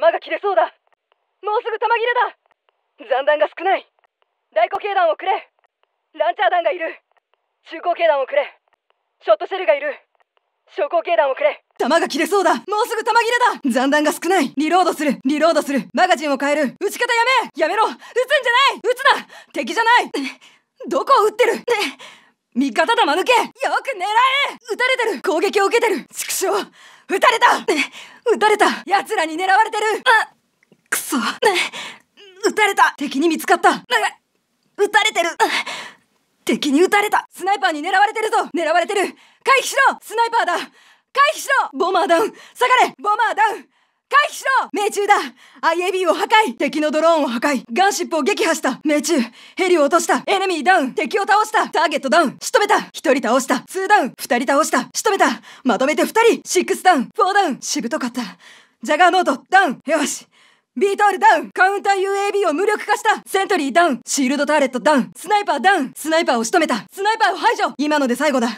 弾が切れそうだもうすぐ弾切れだ残弾が少ない大口径弾をくれランチャー弾がいる中高系弾をくれショットシェルがいる小高系弾をくれ弾が切れそうだもうすぐ弾切れだ残弾が少ないリロードするリロードするマガジンを変える撃ち方やめやめろ撃つんじゃない撃つな敵じゃないどこを撃ってる味方だ間抜けよく狙え撃たれてる攻撃を受けてる畜生撃たれた撃たれた奴らに狙われてるあくそ撃たれた敵に見つかった撃たれてる敵に撃たれたスナイパーに狙われてるぞ狙われてる回避しろスナイパーだ回避しろボマーダウン下がれボマーダウン回避しろ命中だ !IAB を破壊敵のドローンを破壊ガンシップを撃破した命中ヘリを落としたエネミーダウン敵を倒したターゲットダウン仕留めた一人倒したツーダウン二人倒した仕留めたまとめて二人シックスダウンフォーダウンしぶとかったジャガーノートダウンよしビートールダウンカウンター UAB を無力化したセントリーダウンシールドターレットダウンスナイパーダウンスナイパーを仕留めたスナイパーを排除今ので最後だ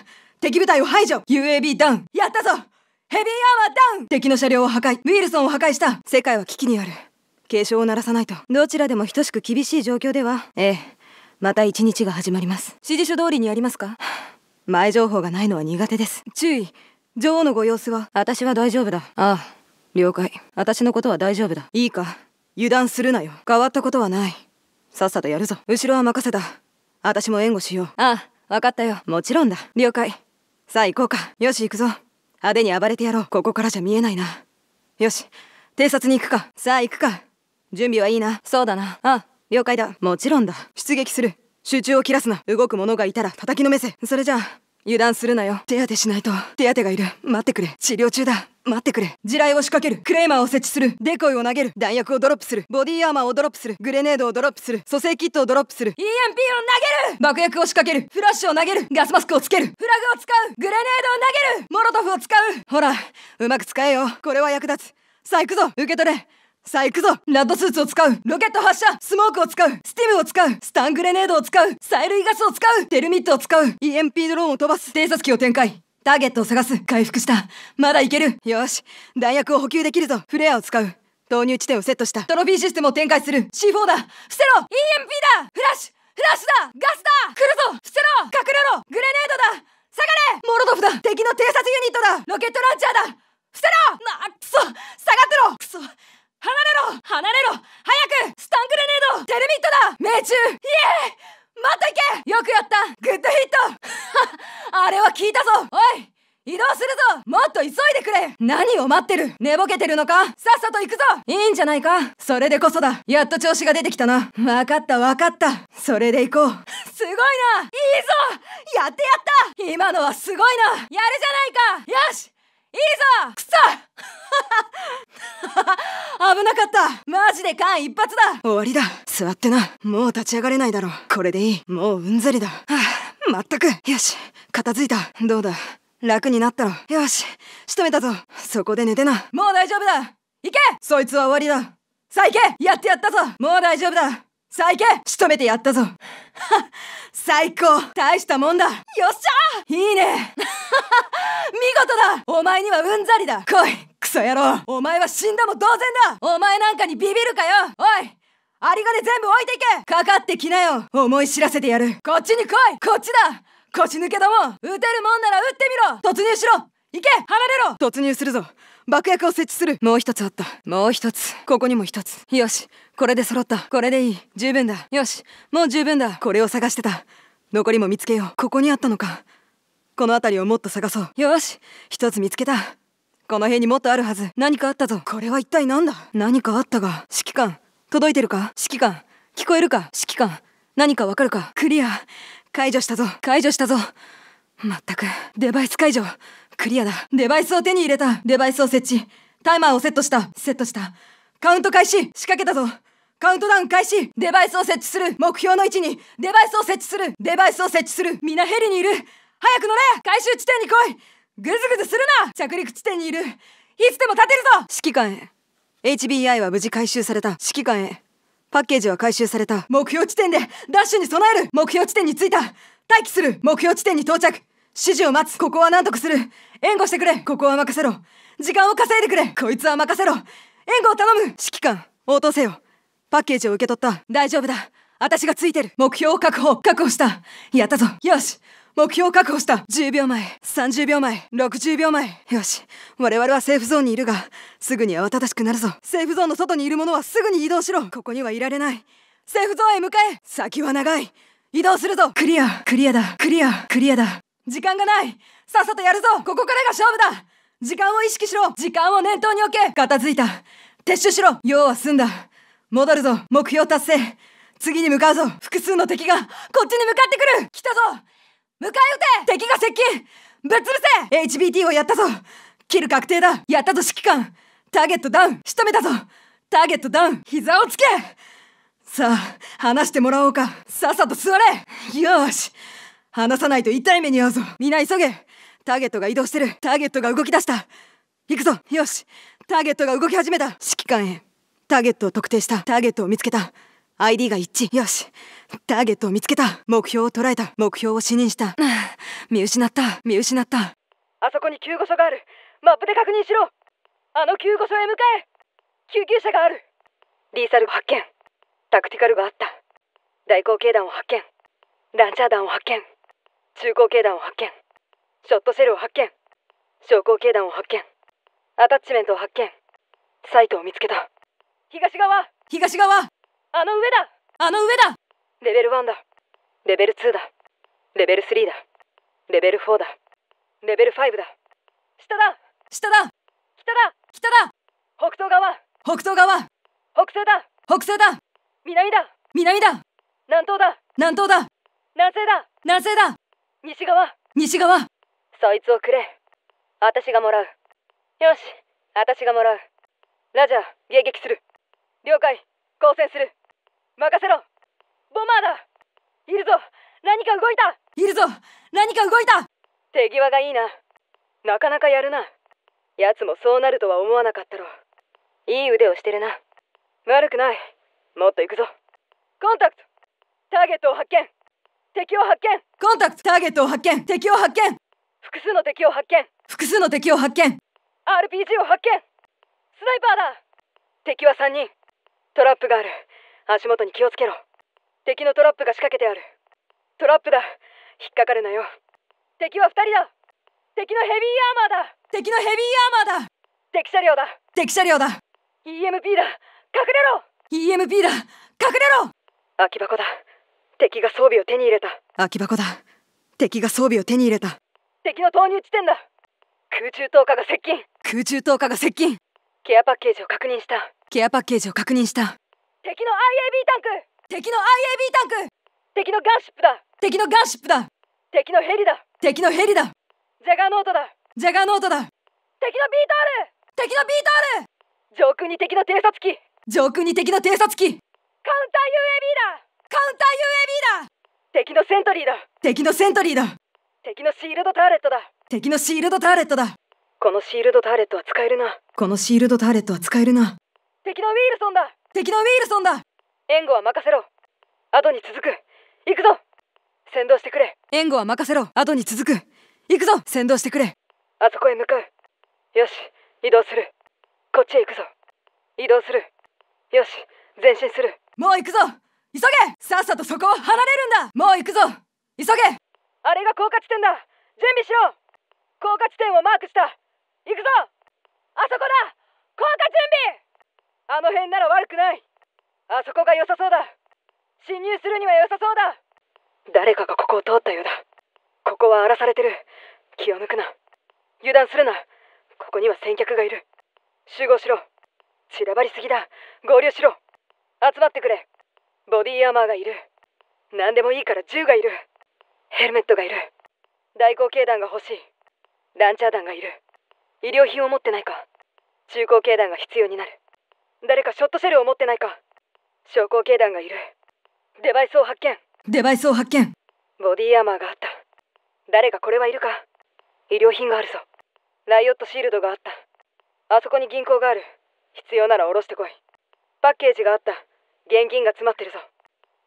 敵部隊を排除 UAB ダウンやったぞヘビーアワーダウン敵の車両を破壊ウィルソンを破壊した世界は危機にある警鐘を鳴らさないとどちらでも等しく厳しい状況ではええまた一日が始まります指示書通りにやりますか前情報がないのは苦手です注意女王のご様子は私は大丈夫だああ了解私のことは大丈夫だいいか油断するなよ変わったことはないさっさとやるぞ後ろは任せた私も援護しようああ分かったよもちろんだ了解さあ行こうかよし行くぞ派手に暴れてやろうここからじゃ見えないなよし偵察に行くかさあ行くか準備はいいなそうだなああ了解だもちろんだ出撃する集中を切らすな動く者がいたら叩きのめせそれじゃあ油断するなよ手当てしないと手当てがいる待ってくれ治療中だ待ってくれ地雷を仕掛けるクレーマーを設置するデコイを投げる弾薬をドロップするボディアーマーをドロップするグレネードをドロップする蘇生キットをドロップする EMP を投げる爆薬を仕掛けるフラッシュを投げるガスマスクをつけるフラグを使うグレネードを投げるモロトフを使うほらうまく使えよこれは役立つさあ行くぞ受け取れさあ行くぞラッドスーツを使うロケット発射スモークを使うスティムを使うスタングレネードを使う催涙ガスを使うテルミットを使う EMP ドローンを飛ばす偵察機を展開ターゲットを探す回復したまだいけるよし弾薬を補給できるぞフレアを使う投入地点をセットしたトロフィーシステムを展開する C4 だ伏せろ EMP だフラッシュフラッシュだガスだ来るぞ伏せろ隠れろグレネードだ下がれモロドフだ敵の偵察ユニットだロケットランチャーだ伏せろなくそ下がってろくそ離れろ離れろ早くスタングレネードテルミットだ命中イエーイまた行けよくやったグッドヒットあれは効いたぞおい移動するぞもっと急いでくれ何を待ってる寝ぼけてるのかさっさと行くぞいいんじゃないかそれでこそだやっと調子が出てきたなわかったわかったそれで行こうすごいないいぞやってやった今のはすごいなやるじゃないかよしいいぞくそ 危なかったマジで間一髪だ終わりだ座ってなもう立ち上がれないだろこれでいいもううんざりだはあまったくよし片付いたどうだ楽になったろよし仕留めたぞそこで寝てなもう大丈夫だ行けそいつは終わりださあ行けやってやったぞもう大丈夫ださあ行け仕留めてやったぞ 最高大したもんだよっしゃいいね 見事だお前にはうんざりだ来いクソ野郎お前は死んだも同然だお前なんかにビビるかよおいありがで全部置いていけかかってきなよ思い知らせてやるこっちに来いこっちだ腰抜けども撃てるもんなら撃ってみろ突入しろ行け離れろ突入するぞ爆薬を設置するもう一つあったもう一つここにも一つよしこれで揃ったこれでいい十分だよしもう十分だこれを探してた残りも見つけようここにあったのかこの辺りをもっと探そうよし一つ見つけたこの辺にもっとあるはず何かあったぞこれは一体何だ何かあったが指揮官届いてるか指揮官聞こえるか指揮官何かわかるかクリア解除したぞ解除したぞまったくデバイス解除クリアだデバイスを手に入れたデバイスを設置タイマーをセットしたセットしたカウント開始仕掛けたぞカウントダウン開始デバイスを設置する目標の位置にデバイスを設置するデバイスを設置する皆ヘリにいる早く乗れ回収地点に来いぐずぐずするな着陸地点にいるいつでも立てるぞ指揮官へ HBI は無事回収された指揮官へパッケージは回収された目標地点でダッシュに備える目標地点に着いた待機する目標地点に到着指示を待つここは何とかする援護してくれここは任せろ時間を稼いでくれこいつは任せろ援護を頼む指揮官応答せよパッケージを受け取った大丈夫だ私がついてる目標を確保確保したやったぞよし目標を確保した10秒前30秒前60秒前よし我々はセーフゾーンにいるがすぐに慌ただしくなるぞセーフゾーンの外にいる者はすぐに移動しろここにはいられないセーフゾーンへ向かえ先は長い移動するぞクリアクリアだクリアクリアだ時間がないさっさとやるぞここからが勝負だ時間を意識しろ時間を念頭に置け片付いた撤収しろ用は済んだ戻るぞ目標達成次に向かうぞ複数の敵がこっちに向かってくる来たぞ迎え撃て敵が接近ぶっ潰せ HBT をやったぞキル確定だやったぞ指揮官ターゲットダウン仕留めたぞターゲットダウン膝をつけさあ話してもらおうかさっさと座れよし話さないと痛い目に遭うぞ皆急げターゲットが移動してるターゲットが動き出した行くぞよしターゲットが動き始めた指揮官へターゲットを特定したターゲットを見つけた ID が一致よしターゲットを見つけた目標を捉えた目標を視認した 見失った見失ったあそこに救護所があるマップで確認しろあの救護所へ向かえ救急車があるリーサル発見タクティカルがあった大口径弾を発見ランチャー弾を発見中口径弾を発見ショットセルを発見小口径弾を発見アタッチメントを発見サイトを見つけた東側東側あの上だあの上だレベル1だレベル2だレベル3だレベル4だレベル5だ下だ下だ北だ北だ北東側北東側北西だ北西だ南だ南だ南東だ南東だ南西だ南西だ西側西側そいつをくれ私がもらうよし私がもらうラジャー迎撃する了解交戦する任せろボマーだいるぞ何か動いたいるぞ何か動いた手際がいいななかなかやるな奴もそうなるとは思わなかったろいい腕をしてるな悪くないもっと行くぞコンタクトターゲットを発見敵を発見コンタクトターゲットを発見敵を発見複数の敵を発見複数の敵を発見 RPG を発見スナイパーだ敵は3人トラップがある足元に気をつけろ敵のトラップが仕掛けてあるトラップだ引っかかるなよ敵は2人だ敵のヘビーアーマーだ敵のヘビーアーマーだ敵車両だ敵車両だ EMP だ隠れろ EMP だ隠れろ空き箱だ敵が装備を手に入れた空き箱だ敵が装備を手に入れた敵の投入地点だ空中投下が接近空中投下が接近ケアパッケージを確認したケアパッケージを確認した敵の IAB タンク敵の IAB タンク敵のガンシップだ敵のガンシップだ敵のヘリだ敵のヘリだジャガーノートだジャガーノートだ敵のビートール敵のビートール上空に敵の偵察機上空に敵の偵察機カウンター UAB だカウンター UAB だ敵のセントリーだ敵のセントリーだ敵のシールドターレットだ敵のシールドターレットだこのシールドターレットは使えるなこのシールドターレットは使えるな敵のウィルソンだ敵のウィルソンだ援護は任せろ後に続く行くぞ先導してくれ援護は任せろ後に続く行くぞ先導してくれあそこへ向かうよし移動するこっちへ行くぞ移動するよし前進するもう行くぞ急げさっさとそこを離れるんだもう行くぞ急げあれが高下地点だ準備しろ高下地点をマークした行くぞあそこだ高架準備あの辺なら悪くないあそこが良さそうだ侵入するには良さそうだ誰かがここを通ったようだここは荒らされてる気を抜くな油断するなここには先客がいる集合しろ散らばりすぎだ合流しろ集まってくれボディアーマーがいる何でもいいから銃がいるヘルメットがいる大口径団が欲しいランチャー団がいる医療品を持ってないか中高警団が必要になる誰かショットシェルを持ってないか証拠警団がいるデバイスを発見デバイスを発見ボディアーマーがあった誰かこれはいるか医療品があるぞライオットシールドがあったあそこに銀行がある必要なら下ろしてこいパッケージがあった現金が詰まってるぞ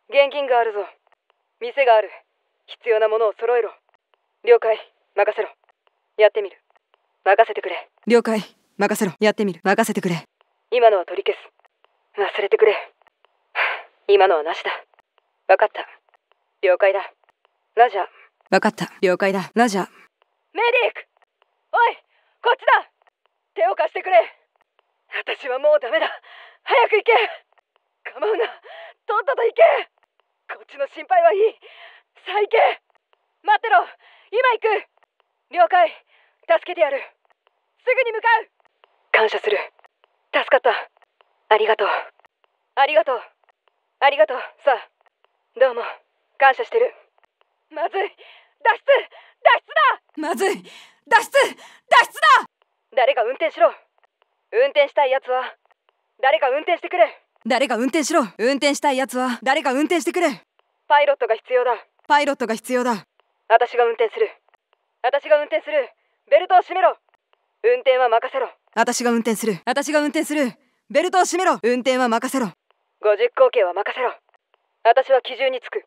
現金があるぞ店がある必要なものを揃えろ了解任せろやってみる任せてくれ了解任せろやってみる任せてくれ今のは取り消す忘れてくれ 今のはなしだ分かった了解だラジャ分かった了解だラジャメディックおいこっちだ手を貸してくれ私はもうダメだ早く行け構うなとっとと行けこっちの心配はいいさあ行け待ってろ今行く了解助けてやるすぐに向かう感謝する助かったありがとうありがとうありがとうさあどうも感謝してるまずい脱出脱出だまずい脱出脱出だ誰が運転しろ運転したいやつは誰か運転してくれ誰が運転しろ運転したいやつは誰か運転してくれパイロットが必要だパイロットが必要だ私が運転する私が運転するベルトを締めろ運転は任せろ私が運転する私が運転するベルトを締めろ運転は任せろ50口径は任せろ私は基準につく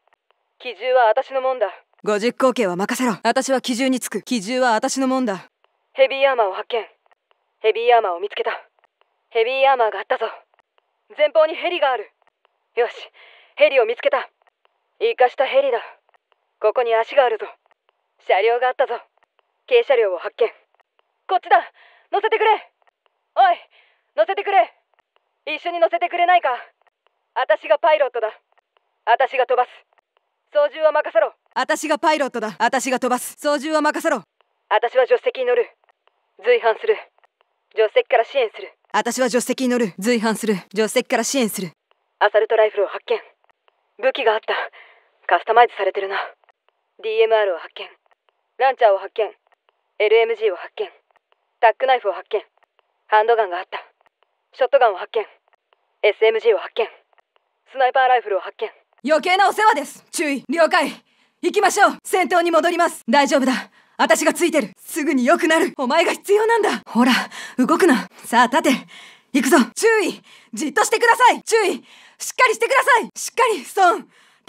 基準は私のもんだ50口径は任せろ私は基準につく基準は私のもんだヘビーアーマーを発見ヘビーアーマーを見つけたヘビーアーマーがあったぞ前方にヘリがあるよしヘリを見つけた生かしたヘリだここに足があるぞ車両があったぞ軽車両を発見こっちだ乗せてくれおい乗せてくれ一緒に乗せてくれないか私がパイロットだ私が飛ばす操縦は任せろ私がパイロットだ私が飛ばす操縦は任せろ私は助手席に乗る随伴する助手席から支援する私は助手席に乗る随伴する助手席から支援するアサルトライフルを発見武器があったカスタマイズされてるな DMR を発見ランチャーを発見 LMG を発見タックナイフを発見ハンドガンがあったショットガンを発見 SMG を発見スナイパーライフルを発見余計なお世話です注意了解行きましょう戦闘に戻ります大丈夫だ私がついてるすぐに良くなるお前が必要なんだほら動くなさあ立て行くぞ注意じっとしてください注意しっかりしてくださいしっかりン。戦わ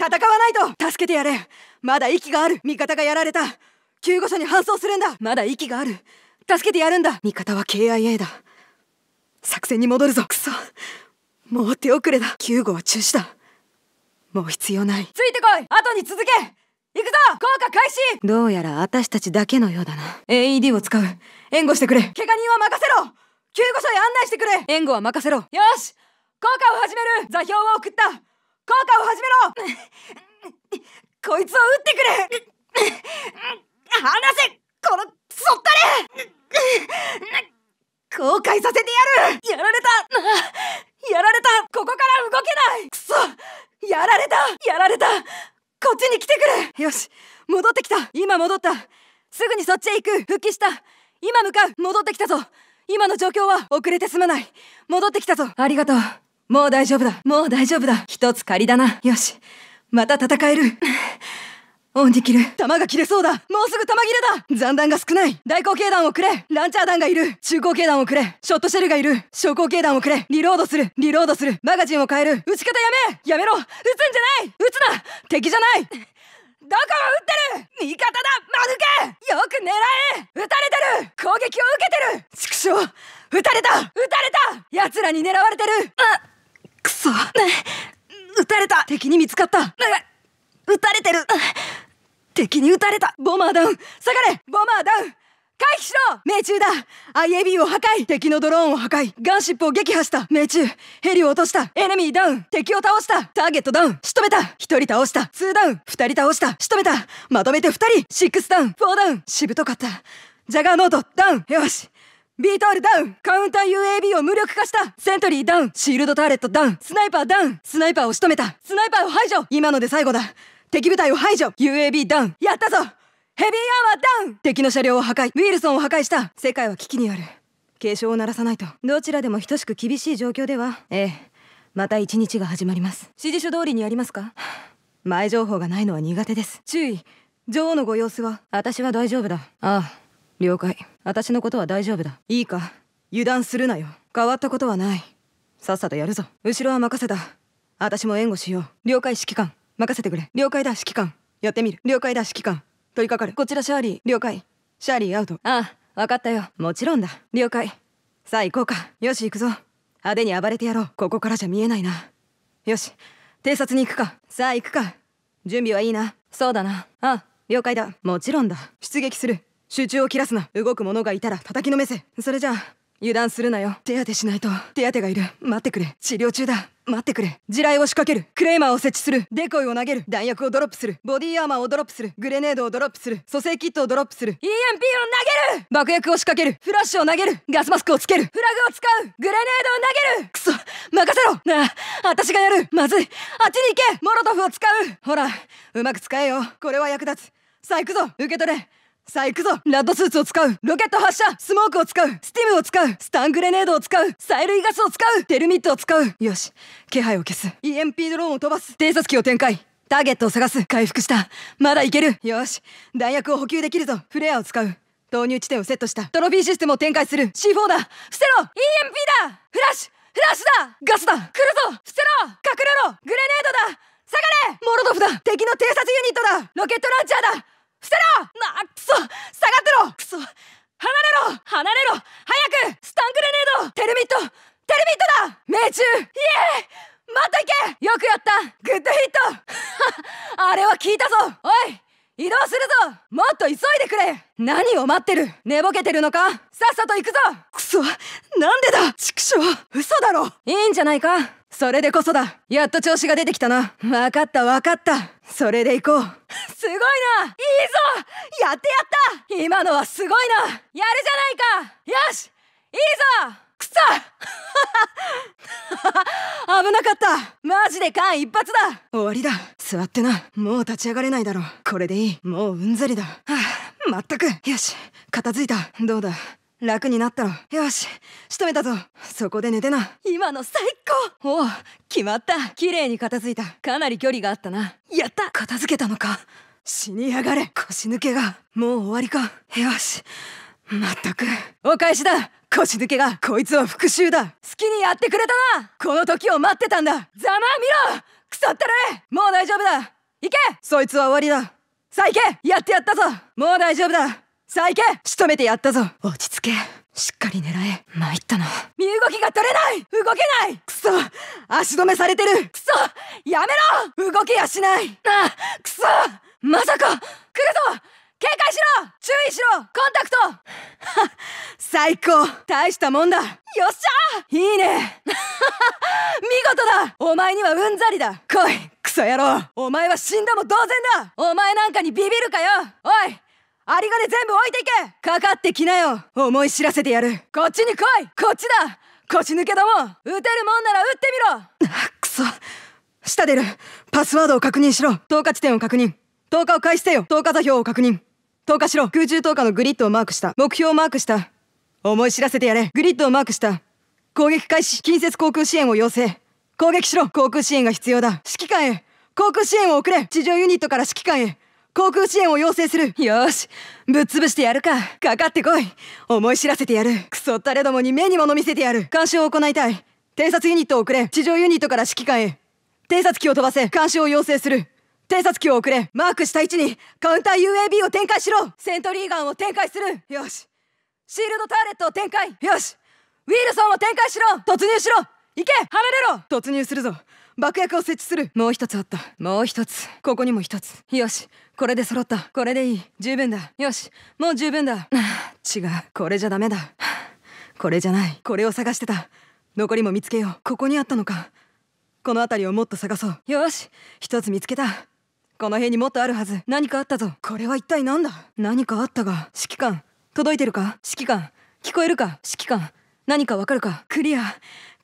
ないと助けてやれまだ息がある味方がやられた救護所に搬送するんだまだ息がある助けてやるんだ味方は KIA だ作戦に戻るぞくそもう手遅れだ救護は中止だもう必要ないついてこい後に続け行くぞ効果開始どうやら私たちだけのようだな AED を使う援護してくれ怪我人は任せろ救護所へ案内してくれ援護は任せろよし効果を始める座標を送った効果を始めろ こいつを撃ってくれ離 せこのそったれ後悔させてやるやられたな やられたここから動けないくそやられたやられたこっちに来てくれよし戻ってきた今戻ったすぐにそっちへ行く復帰した今向かう戻ってきたぞ今の状況は遅れてすまない戻ってきたぞありがとうもう大丈夫だもう大丈夫だ一つ借りだなよしまた戦える オンに切る弾が切れそうだもうすぐ弾切れだ残弾が少ない大口径弾をくれランチャー弾がいる中口径弾をくれショットシェルがいる小口径弾をくれリロードするリロードするマガジンを変える撃ち方やめやめろ撃つんじゃない撃つな敵じゃないどこを撃ってる味方だ間抜けよく狙え撃たれてる攻撃を受けてる畜生撃たれた撃たれた奴らに狙われてるあくそ撃たれた敵に見つかった撃たれてる敵に撃たれたボマーダウン下がれボマーダウン回避しろ命中だ !IAB を破壊敵のドローンを破壊ガンシップを撃破した命中ヘリを落としたエネミーダウン敵を倒したターゲットダウン仕留めた1人倒した2ダウン2人倒した仕留めたまとめて2人6ダウン4ダウンしぶとかったジャガーノートダウンよしビートールダウンカウンター UAB を無力化したセントリーダウンシールドターレットダウンスナイパーダウンスナイパーを仕留めたスナイパーを排除今ので最後だ敵部隊を排除 UAB ダウンやったぞヘビーアーマーダウン敵の車両を破壊ウィルソンを破壊した世界は危機にある警鐘を鳴らさないとどちらでも等しく厳しい状況ではええまた一日が始まります指示書通りにやりますか前情報がないのは苦手です注意女王のご様子は私は大丈夫だああ了解私のことは大丈夫だいいか油断するなよ変わったことはないさっさとやるぞ後ろは任せた私も援護しよう了解指揮官任せてくれ了解だ指揮官やってみる了解だ指揮官取り掛かるこちらシャーリー了解シャーリーアウトああ分かったよもちろんだ了解さあ行こうかよし行くぞ派手に暴れてやろうここからじゃ見えないなよし偵察に行くかさあ行くか準備はいいなそうだなああ了解だもちろんだ出撃する集中を切らすな動く者がいたら叩きのめせそれじゃあ油断するなよ手当てしないと手当てがいる待ってくれ治療中だ待ってくれ地雷を仕掛けるクレーマーを設置するデコイを投げる弾薬をドロップするボディアーマーをドロップするグレネードをドロップする蘇生キットをドロップする EMP を投げる爆薬を仕掛けるフラッシュを投げるガスマスクをつけるフラグを使うグレネードを投げるクソ任せろなあ私がやるまずいあっちに行けモロトフを使うほらうまく使えよこれは役立つさあ行くぞ受け取れさあ行くぞラッドスーツを使うロケット発射スモークを使うスティムを使うスタングレネードを使う催涙ガスを使うテルミットを使うよし気配を消す EMP ドローンを飛ばす偵察機を展開ターゲットを探す回復したまだいけるよし弾薬を補給できるぞフレアを使う投入地点をセットしたトロフィーシステムを展開する C4 だ伏せろ EMP だフラッシュフラッシュだガスだ来るぞ伏せろ隠れろグレネードだ下がれモロドフだ敵の偵察ユニットだロケットランチャーだ捨てろなあくそ下がってろくそ離れろ離れろ早くスタングレネードテルミットテルミットだ命中イエーイまた行けよくやったグッドヒット あれは効いたぞおい移動するぞもっと急いでくれ何を待ってる寝ぼけてるのかさっさと行くぞくそなんでだ畜生嘘だろいいんじゃないかそれでこそだやっと調子が出てきたな分かった分かったそれで行こう すごいないいぞやってやった今のはすごいなやるじゃないかよしいいぞた 危なかったマジで間一髪だ終わりだ座ってなもう立ち上がれないだろこれでいいもううんざりだはあまったくよし片付いたどうだ楽になったよし仕留めたぞそこで寝てな今の最高おお決まった綺麗に片付いたかなり距離があったなやった片付けたのか死にやがれ腰抜けがもう終わりかよしまったくお返しだ腰抜けがこいつは復讐だ好きにやってくれたなこの時を待ってたんだざまあ見ろ腐ったれもう大丈夫だ行けそいつは終わりださあ行けやってやったぞもう大丈夫ださあ行け仕留めてやったぞ落ち着けしっかり狙え参ったな身動きが取れない動けないくそ足止めされてるくそやめろ動けやしないあくそまさか来るぞ警戒しろ注意しろコンタクト 最高大したもんだよっしゃいいね 見事だお前にはうんざりだ来いクソ野郎お前は死んだも同然だお前なんかにビビるかよおい有り金全部置いていけかかってきなよ思い知らせてやるこっちに来いこっちだ腰抜けども撃てるもんなら撃ってみろ くそ下出るパスワードを確認しろ投下地点を確認投下を開始せよ投下座標を確認投下しろ空中投下のグリッドをマークした目標をマークした思い知らせてやれグリッドをマークした攻撃開始近接航空支援を要請攻撃しろ航空支援が必要だ指揮官へ航空支援を送れ地上ユニットから指揮官へ航空支援を要請するよしぶっ潰してやるかかかってこい思い知らせてやるクソったれどもに目にもの見せてやる監視を行いたい偵察ユニットを送れ地上ユニットから指揮官へ偵察機を飛ばせ監視を要請する偵察機を送れマークした位置にカウンター UAB を展開しろセントリーガンを展開するよしシールドターレットを展開よしウィルソンを展開しろ突入しろ行け離れろ突入するぞ爆薬を設置するもう一つあったもう一つここにも一つよしこれで揃ったこれでいい十分だよしもう十分だ 違うこれじゃダメだ これじゃないこれを探してた残りも見つけようここにあったのかこの辺りをもっと探そうよし一つ見つけたこの辺にもっとあるはず何かあったぞこれは一体何だ何かあったが指揮官届いてるか指揮官聞こえるか指揮官何かわかるかクリア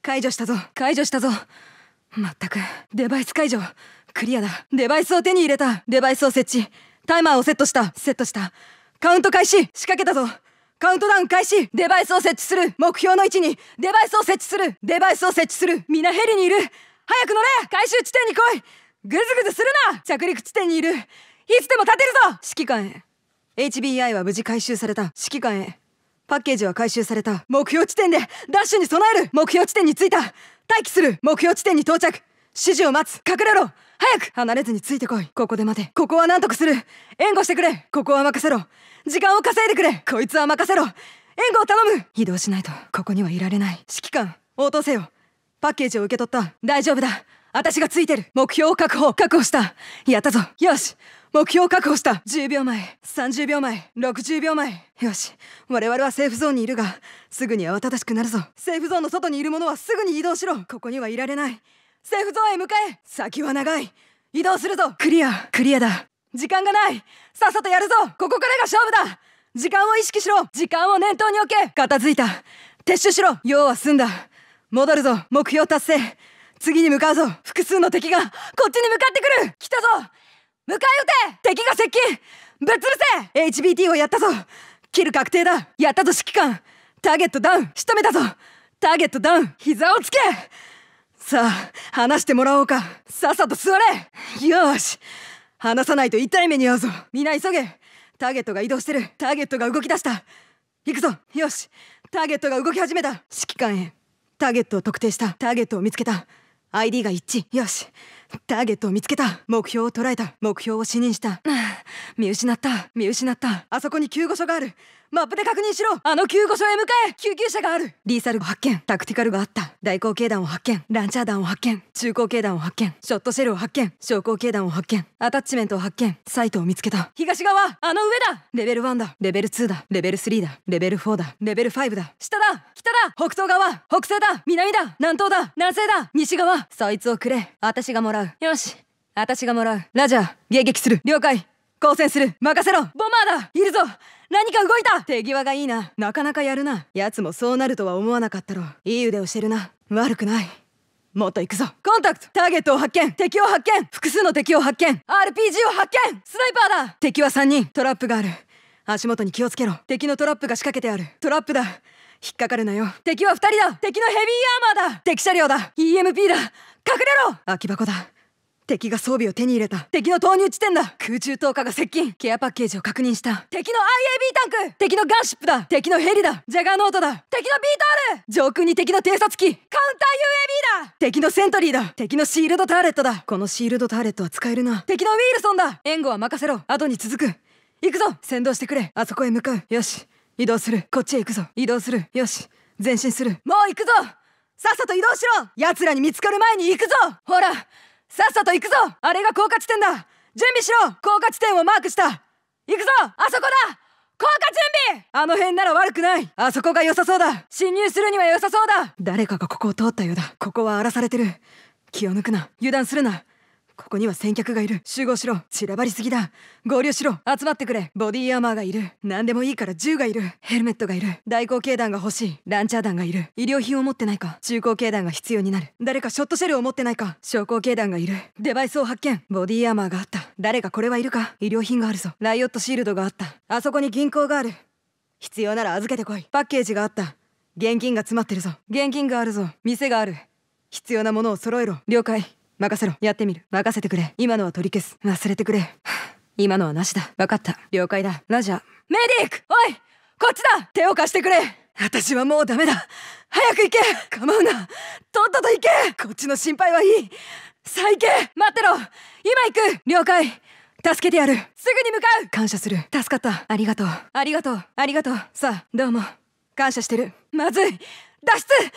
解除したぞ解除したぞまったくデバイス解除クリアだデバイスを手に入れたデバイスを設置タイマーをセットしたセットしたカウント開始仕掛けたぞカウントダウン開始デバイスを設置する目標の位置にデバイスを設置するデバイスを設置する皆ヘリにいる早く乗れ回収地点に来いぐずぐずするな着陸地点にいるいつでも立てるぞ指揮官へ HBI は無事回収された指揮官へパッケージは回収された目標地点でダッシュに備える目標地点に着いた待機する目標地点に到着指示を待つ隠れろ早く離れずについてこいここで待てここは何とかする援護してくれここは任せろ時間を稼いでくれこいつは任せろ援護を頼む移動しないとここにはいられない指揮官応答せよパッケージを受け取った大丈夫だ私がついてる目標を確保確保したやったぞよし目標を確保した10秒前30秒前60秒前よし我々はセーフゾーンにいるがすぐに慌ただしくなるぞセーフゾーンの外にいる者はすぐに移動しろここにはいられないセーフゾーンへ向かえ先は長い移動するぞクリアクリアだ時間がないさっさとやるぞここからが勝負だ時間を意識しろ時間を念頭に置け片付いた撤収しろ用は済んだ戻るぞ目標達成次に向かうぞ複数の敵がこっちに向かってくる来たぞ向かい撃て敵が接近ぶっ潰せ HBT をやったぞキル確定だやったぞ指揮官ターゲットダウン仕留めたぞターゲットダウン膝をつけさあ話してもらおうかさっさと座れよし話さないと痛い目に遭うぞ皆急げターゲットが移動してるターゲットが動き出した行くぞよしターゲットが動き始めた指揮官へターゲットを特定したターゲットを見つけた ID が一致よしターゲットを見つけた目標を捉えた目標を視認した見失った見失ったあそこに救護所があるマップで確認しろあの救護所へ向かえ救急車があるリーサルを発見タクティカルがあった大口径弾を発見ランチャー弾を発見中口径弾を発見ショットシェルを発見小口径弾を発見アタッチメントを発見サイトを見つけた東側あの上だレベル1だレベル2だレベル3だレベル4だレベル5だ下だ北だ北東側北西だ南だ南東だ南西だ西側そいつをくれ私がもらうよし私がもらうラジャー迎撃する了解交戦する任せろボマーだいるぞ何か動いた手際がいいななかなかやるな奴もそうなるとは思わなかったろいい腕をしてるな悪くないもっと行くぞコンタクトターゲットを発見敵を発見複数の敵を発見 RPG を発見スナイパーだ敵は3人トラップがある足元に気をつけろ敵のトラップが仕掛けてあるトラップだ引っかかるなよ敵は2人だ敵のヘビーアーマーだ敵車両だ EMP だ隠れろ空き箱だ敵が装備を手に入れた敵の投入地点だ空中投下が接近ケアパッケージを確認した敵の IAB タンク敵のガンシップだ敵のヘリだジャガーノートだ敵のビートール上空に敵の偵察機カウンター UAB だ敵のセントリーだ敵のシールドターレットだこのシールドターレットは使えるな敵のウィルソンだ援護は任せろ後に続く行くぞ先導してくれあそこへ向かうよし移動するこっちへ行くぞ移動するよし前進するもう行くぞさっさと移動しろ奴らに見つかる前に行くぞほらさっさと行くぞあれが高架地点だ準備しろ高架地点をマークした行くぞあそこだ高架準備あの辺なら悪くないあそこが良さそうだ侵入するには良さそうだ誰かがここを通ったようだここは荒らされてる気を抜くな油断するなここには先客がいる集合しろ散らばりすぎだ合流しろ集まってくれボディアーマーがいる何でもいいから銃がいるヘルメットがいる大口径弾が欲しいランチャー弾がいる医療品を持ってないか中高径弾が必要になる誰かショットシェルを持ってないか小口径弾がいるデバイスを発見ボディアーマーがあった誰かこれはいるか医療品があるぞライオットシールドがあったあそこに銀行がある必要なら預けてこいパッケージがあった現金が詰まってるぞ現金があるぞ店がある必要なものを揃えろ了解任せろやってみる任せてくれ今のは取り消す忘れてくれ 今のはなしだ分かった了解だラジャーメディックおいこっちだ手を貸してくれ私はもうダメだ早く行け構うなとっとと行けこっちの心配はいい最低。待ってろ今行く了解助けてやるすぐに向かう感謝する助かったありがとうありがとうありがとうさあどうも感謝してるまずい脱出脱出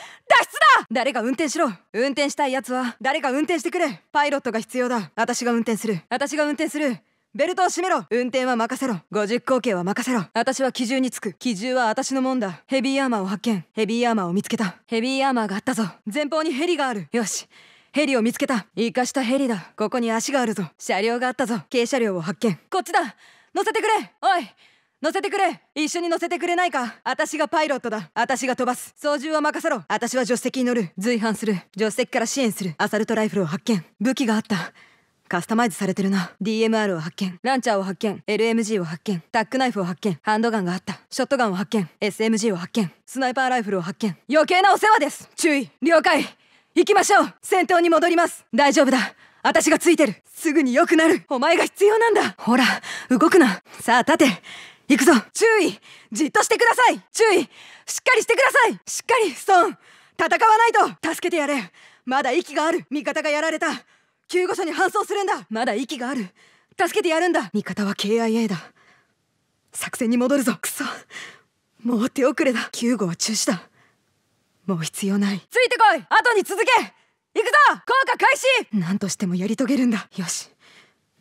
だ誰が運転しろ運転したいやつは誰が運転してくれパイロットが必要だ私が運転する私が運転するベルトを締めろ運転は任せろ50口径は任せろ私は機銃につく機銃は私のもんだヘビーアーマーを発見ヘビーアーマーを見つけたヘビーアーマーがあったぞ前方にヘリがあるよしヘリを見つけた生かしたヘリだここに足があるぞ車両があったぞ軽車両を発見こっちだ乗せてくれおい乗せてくれ一緒に乗せてくれないか私がパイロットだ私が飛ばす操縦は任せろ私は助手席に乗る随伴する助手席から支援するアサルトライフルを発見武器があったカスタマイズされてるな DMR を発見ランチャーを発見 LMG を発見タックナイフを発見ハンドガンがあったショットガンを発見 SMG を発見スナイパーライフルを発見余計なお世話です注意了解行きましょう戦闘に戻ります大丈夫だ私がついてるすぐに良くなるお前が必要なんだほら動くなさあ立て行くぞ注意じっとしてください注意しっかりしてくださいしっかりストーン戦わないと助けてやれまだ息がある味方がやられた救護所に搬送するんだまだ息がある助けてやるんだ味方は KIA だ作戦に戻るぞクソもう手遅れだ救護は中止だもう必要ないついてこい後に続け行くぞ効果開始何としてもやり遂げるんだよし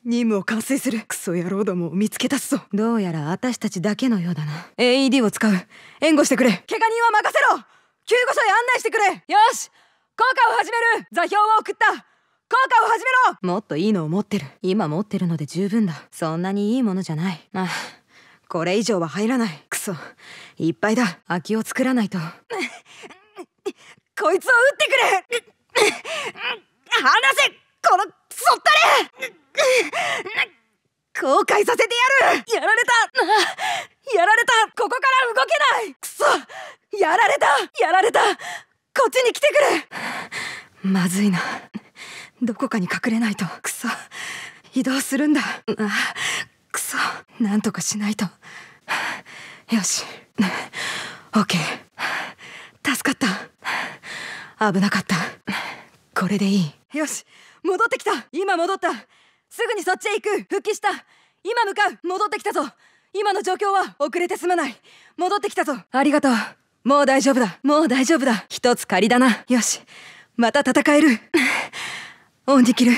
任務を完成するクソ野郎どもを見つけ出すぞどうやら私たちだけのようだな AED を使う援護してくれ怪我人は任せろ救護所へ案内してくれよし効果を始める座標を送った効果を始めろもっといいのを持ってる今持ってるので十分だそんなにいいものじゃないああこれ以上は入らないクソいっぱいだ空きを作らないとこいつを撃ってくれ離せこのそったれ後悔させてやるやられたやられたここから動けないくそやられたやられたこっちに来てくれまずいなどこかに隠れないとくそ移動するんだクくそなんとかしないとよしオケー助かった危なかったこれでいいよし戻ってきた今戻ったすぐにそっちへ行く復帰した今向かう戻ってきたぞ今の状況は遅れてすまない戻ってきたぞありがとうもう大丈夫だもう大丈夫だ一つ借りだなよしまた戦える 恩にきる